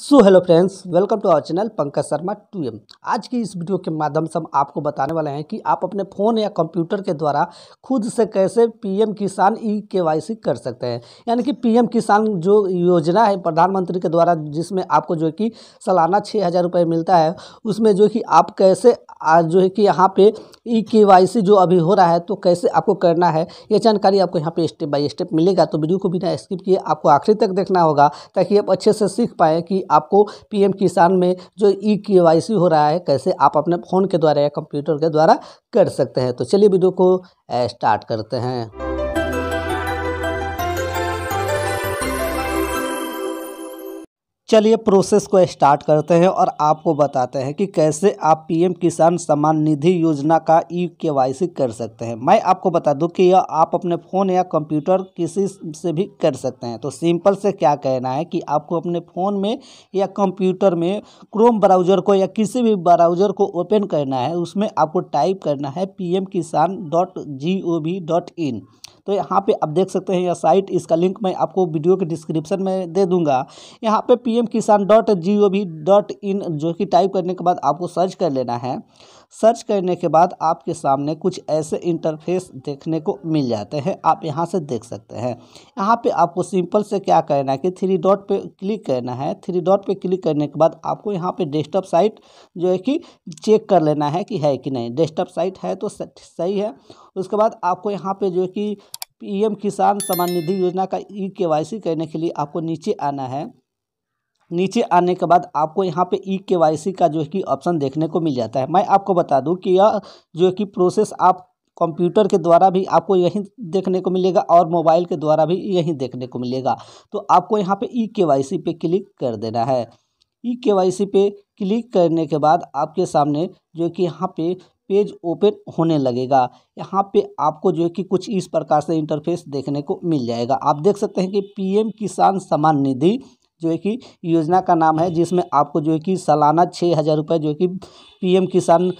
so hello friends welcome to our channel Pankaj Sharma टू एम आज की इस वीडियो के माध्यम से हम आपको बताने वाले हैं कि आप अपने फ़ोन या कंप्यूटर के द्वारा खुद से कैसे पीएम किसान ई e के कर सकते हैं यानी कि पीएम किसान जो योजना है प्रधानमंत्री के द्वारा जिसमें आपको जो है कि सालाना छः हज़ार रुपये मिलता है उसमें जो है कि आप कैसे जो है कि यहाँ पे ई e के जो अभी हो रहा है तो कैसे आपको करना है ये जानकारी आपको यहाँ पे स्टेप बाय स्टेप मिलेगा तो वीडियो को बिना स्किप किए आपको आखिरी तक देखना होगा ताकि आप अच्छे से सीख पाएँ कि आपको पीएम किसान में जो ई के हो रहा है कैसे आप अपने फ़ोन के द्वारा या कंप्यूटर के द्वारा कर सकते हैं तो चलिए वीडियो को स्टार्ट करते हैं चलिए प्रोसेस को स्टार्ट करते हैं और आपको बताते हैं कि कैसे आप पीएम किसान सम्मान निधि योजना का ई के कर सकते हैं मैं आपको बता दूं कि यह आप अपने फ़ोन या कंप्यूटर किसी से भी कर सकते हैं तो सिंपल से क्या कहना है कि आपको अपने फ़ोन में या कंप्यूटर में क्रोम ब्राउज़र को या किसी भी ब्राउज़र को ओपन करना है उसमें आपको टाइप करना है P Kisan dot G O V dot in तो यहाँ पे आप देख सकते हैं यह साइट इसका लिंक मैं आपको वीडियो के डिस्क्रिप्शन में दे दूंगा यहाँ पे P Kisan dot G O V dot in जो कि टाइप करने के बाद आपको सर्च कर लेना है सर्च करने के बाद आपके सामने कुछ ऐसे इंटरफेस देखने को मिल जाते हैं आप यहाँ से देख सकते हैं यहाँ पे आपको सिंपल से क्या करना है कि थ्री डॉट पे क्लिक करना है थ्री डॉट पे क्लिक करने के बाद आपको यहाँ पे डेस्कटॉप साइट जो है कि चेक कर लेना है कि है कि नहीं डेस्कटॉप साइट है तो सही है उसके बाद आपको यहाँ पे जो है कि पीएम किसान सम्मान निधि योजना का ई के करने के लिए आपको नीचे आना है नीचे आने के बाद आपको यहाँ पे ई के का जो है कि ऑप्शन देखने को मिल जाता है मैं आपको बता दूँ कि यह जो है कि प्रोसेस आप कंप्यूटर के द्वारा भी आपको यहीं देखने को मिलेगा और मोबाइल के द्वारा भी यहीं देखने को मिलेगा तो आपको यहाँ पे ई के पे क्लिक कर देना है ई के पे क्लिक करने के बाद आपके सामने जो कि यहाँ पे पेज ओपन होने लगेगा यहाँ पे आपको जो है कि कुछ इस प्रकार से इंटरफेस देखने को मिल जाएगा आप देख सकते हैं कि पीएम किसान सम्मान निधि जो है कि योजना का नाम है जिसमें आपको जो है कि सालाना छः हज़ार रुपये जो है कि पीएम किसान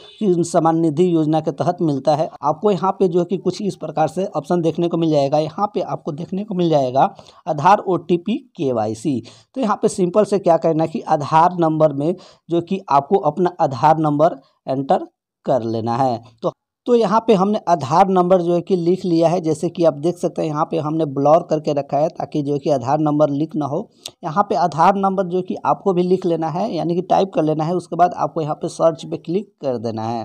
सम्मान निधि योजना के तहत मिलता है आपको यहाँ पे जो है कि कुछ इस प्रकार से ऑप्शन देखने को मिल जाएगा यहाँ पे आपको देखने को मिल जाएगा Aadhaar O T P K Y C तो यहाँ पे सिंपल से क्या करना है कि आधार नंबर में जो कि आपको अपना आधार नंबर एंटर कर लेना है तो तो यहाँ पे हमने आधार नंबर जो है कि लिख लिया है जैसे कि आप देख सकते हैं यहाँ पे हमने ब्लॉर करके रखा है ताकि जो है कि आधार नंबर लिख ना हो यहाँ पे आधार नंबर जो कि आपको भी लिख लेना है यानी कि टाइप कर लेना है उसके बाद आपको यहाँ पे सर्च पे क्लिक कर देना है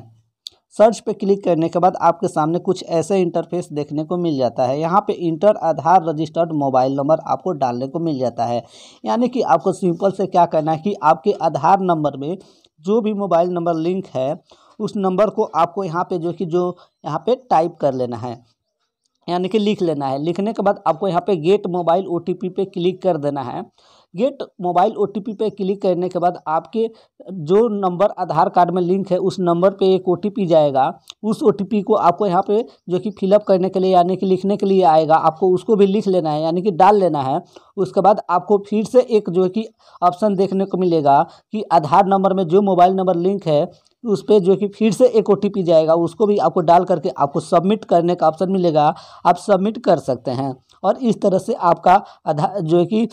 सर्च पे क्लिक करने के बाद आपके सामने कुछ ऐसे इंटरफेस देखने को मिल जाता है यहाँ पे enter Aadhaar registered mobile number आपको डालने को मिल जाता है यानी कि आपको सिंपल से क्या करना है कि आपके आधार नंबर में जो भी मोबाइल नंबर लिंक है उस नंबर को आपको यहाँ पे जो कि जो यहाँ पे टाइप कर लेना है यानी कि लिख लेना है लिखने के बाद आपको यहाँ पे गेट मोबाइल ओ पे क्लिक कर देना है गेट मोबाइल ओ पे क्लिक करने के बाद आपके जो नंबर आधार कार्ड में लिंक है उस नंबर पे एक ओ जाएगा उस ओ को आपको यहाँ पे जो कि फिलअप करने के लिए यानी कि लिखने के लिए आएगा आपको उसको भी लिख लेना है यानी कि डाल लेना है उसके बाद आपको फिर से एक जो कि ऑप्शन देखने को मिलेगा कि आधार नंबर में जो मोबाइल नंबर लिंक है उस पर जो कि फिर से एक ओ जाएगा उसको भी आपको डाल करके आपको सबमिट करने का ऑप्शन मिलेगा आप सबमिट कर सकते हैं और इस तरह से आपका आधार जो कि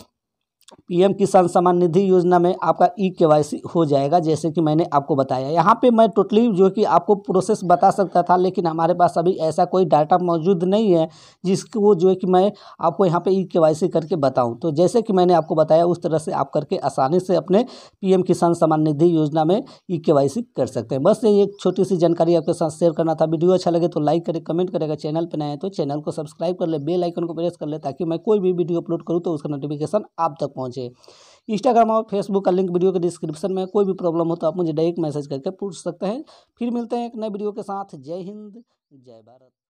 पीएम किसान सम्मान निधि योजना में आपका ई के हो जाएगा जैसे कि मैंने आपको बताया यहाँ पे मैं टोटली जो कि आपको प्रोसेस बता सकता था लेकिन हमारे पास अभी ऐसा कोई डाटा मौजूद नहीं है जिसको जो है कि मैं आपको यहाँ पे ई के करके बताऊँ तो जैसे कि मैंने आपको बताया उस तरह से आप करके आसानी से अपने पी किसान सम्मान निधि योजना में ई के कर सकते हैं बस ये एक छोटी सी जानकारी आपके साथ शेयर करना था वीडियो अच्छा लगे तो लाइक करें कमेंट करेगा चैनल पर नए तो चैनल को सब्सक्राइब कर ले बेल आइकन को प्रेस कर ले ताकि मैं कोई भी वीडियो अपलोड करूँ तो उसका नोटिफिकेशन आप तक पहुँचे इंस्टाग्राम और फेसबुक का लिंक वीडियो के डिस्क्रिप्शन में कोई भी प्रॉब्लम हो तो आप मुझे डायरेक्ट मैसेज करके पूछ सकते हैं फिर मिलते हैं एक नए वीडियो के साथ जय हिंद जय भारत